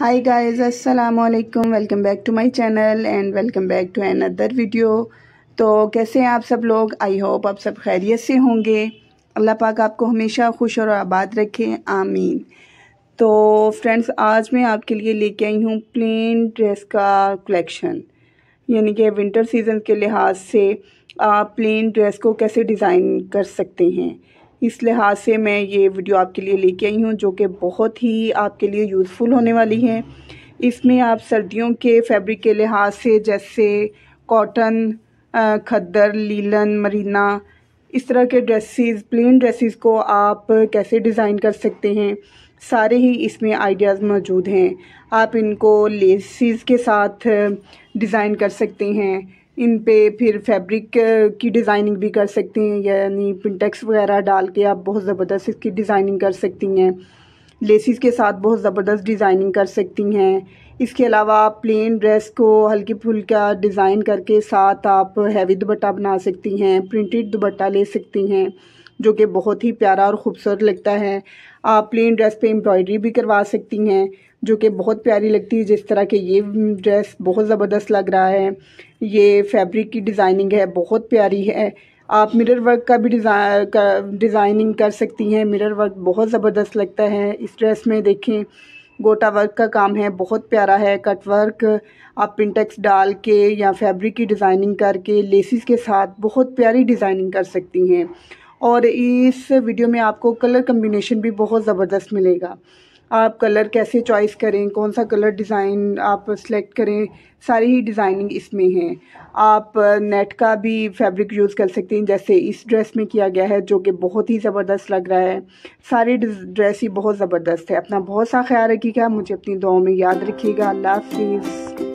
high guys अस्सलाम welcome back to my channel and welcome back to another video तो कैसे हैं आप सब लोग आई होप आप सब खैरियत से होंगे अल्लाह पाक आपको हमेशा खुश और आबाद रखें आमीन तो फ्रेंड्स आज मैं आपके लिए लेके आई हूँ प्लेन ड्रेस का कलेक्शन यानी कि विंटर सीज़न के लिहाज से आप प्लेन ड्रेस को कैसे डिज़ाइन कर सकते हैं इस लिहाज से मैं ये वीडियो आपके लिए लेके आई हूँ जो कि बहुत ही आपके लिए यूज़फुल होने वाली है इसमें आप सर्दियों के फैब्रिक के लिहाज से जैसे कॉटन खद्दर लीलन मरीना इस तरह के ड्रेसेस प्लेन ड्रेसेस को आप कैसे डिज़ाइन कर सकते हैं सारे ही इसमें आइडियाज़ मौजूद हैं आप इनको लेसिस के साथ डिज़ाइन कर सकते हैं इन पे फिर फैब्रिक uh, की डिज़ाइनिंग भी कर सकती हैं यानी पिंटेक्स वगैरह डाल के आप बहुत ज़बरदस्त इसकी डिज़ाइनिंग कर सकती हैं लेसिस के साथ बहुत ज़बरदस्त डिज़ाइनिंग कर सकती हैं इसके अलावा आप प्लेन ड्रेस को हल्की फुल्का डिज़ाइन करके साथ आप हैवी दुपट्टा बना सकती हैं प्रिंटेड दुपट्टा ले सकती हैं जो कि बहुत ही प्यारा और ख़ूबसूरत लगता है आप प्लेन ड्रेस पे एम्ब्रॉयडरी भी करवा सकती हैं जो कि बहुत प्यारी लगती है जिस तरह के ये ड्रेस हम्म, बहुत ज़बरदस्त लग रहा है ये फैब्रिक की डिज़ाइनिंग है बहुत प्यारी है आप मिरर वर्क का भी डिज़ाइनिंग कर सकती हैं मिरर वर्क बहुत ज़बरदस्त लगता है इस ड्रेस में देखें गोटा वर्क का काम है बहुत प्यारा है कट वर्क आप पिंटेक्स डाल के या फैब्रिक की डिज़ाइनिंग करके लेसिस के साथ बहुत प्यारी डिज़ाइनिंग कर सकती हैं और इस वीडियो में आपको कलर कम्बिनेशन भी बहुत ज़बरदस्त मिलेगा आप कलर कैसे चॉइस करें कौन सा कलर डिज़ाइन आप सेलेक्ट करें सारी ही डिज़ाइनिंग इसमें है आप नेट का भी फैब्रिक यूज़ कर सकते हैं जैसे इस ड्रेस में किया गया है जो कि बहुत ही ज़बरदस्त लग रहा है सारी ड्रेस ही बहुत ज़बरदस्त है अपना बहुत सा ख्याल रखिएगा मुझे अपनी दुआओं में याद रखिएगा अल्लाह हाफिज़